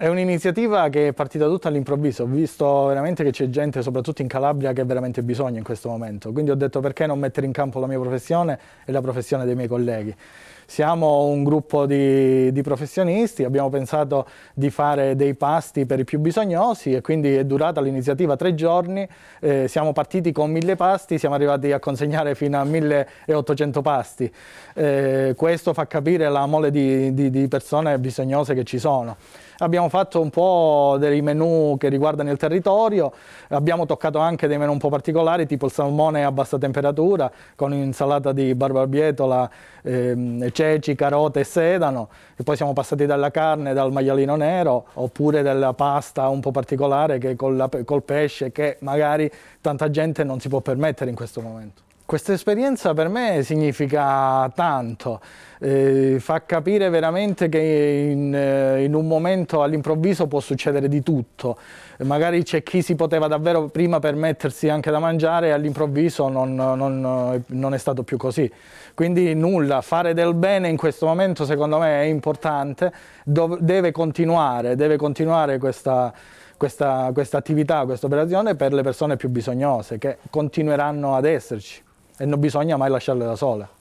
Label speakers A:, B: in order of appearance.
A: È un'iniziativa che è partita tutta all'improvviso, ho visto veramente che c'è gente, soprattutto in Calabria, che ha veramente bisogno in questo momento, quindi ho detto perché non mettere in campo la mia professione e la professione dei miei colleghi. Siamo un gruppo di, di professionisti, abbiamo pensato di fare dei pasti per i più bisognosi e quindi è durata l'iniziativa tre giorni. Eh, siamo partiti con mille pasti, siamo arrivati a consegnare fino a 1800 pasti. Eh, questo fa capire la mole di, di, di persone bisognose che ci sono abbiamo fatto un po' dei menu che riguardano il territorio, abbiamo toccato anche dei menu un po' particolari tipo il salmone a bassa temperatura con insalata di barbabietola ehm, ceci, carote e sedano, e poi siamo passati dalla carne, dal maialino nero, oppure della pasta un po' particolare che col, col pesce che magari tanta gente non si può permettere in questo momento. Questa esperienza per me significa tanto, eh, fa capire veramente che in, eh, in un momento all'improvviso può succedere di tutto. Magari c'è chi si poteva davvero prima permettersi anche da mangiare e all'improvviso non, non, non, è stato più così. Quindi nulla, fare del bene in questo momento secondo me è importante, Dov deve continuare, deve continuare questa questa, questa attività, questa operazione per le persone più bisognose che continueranno ad esserci e non bisogna mai lasciarle da sole.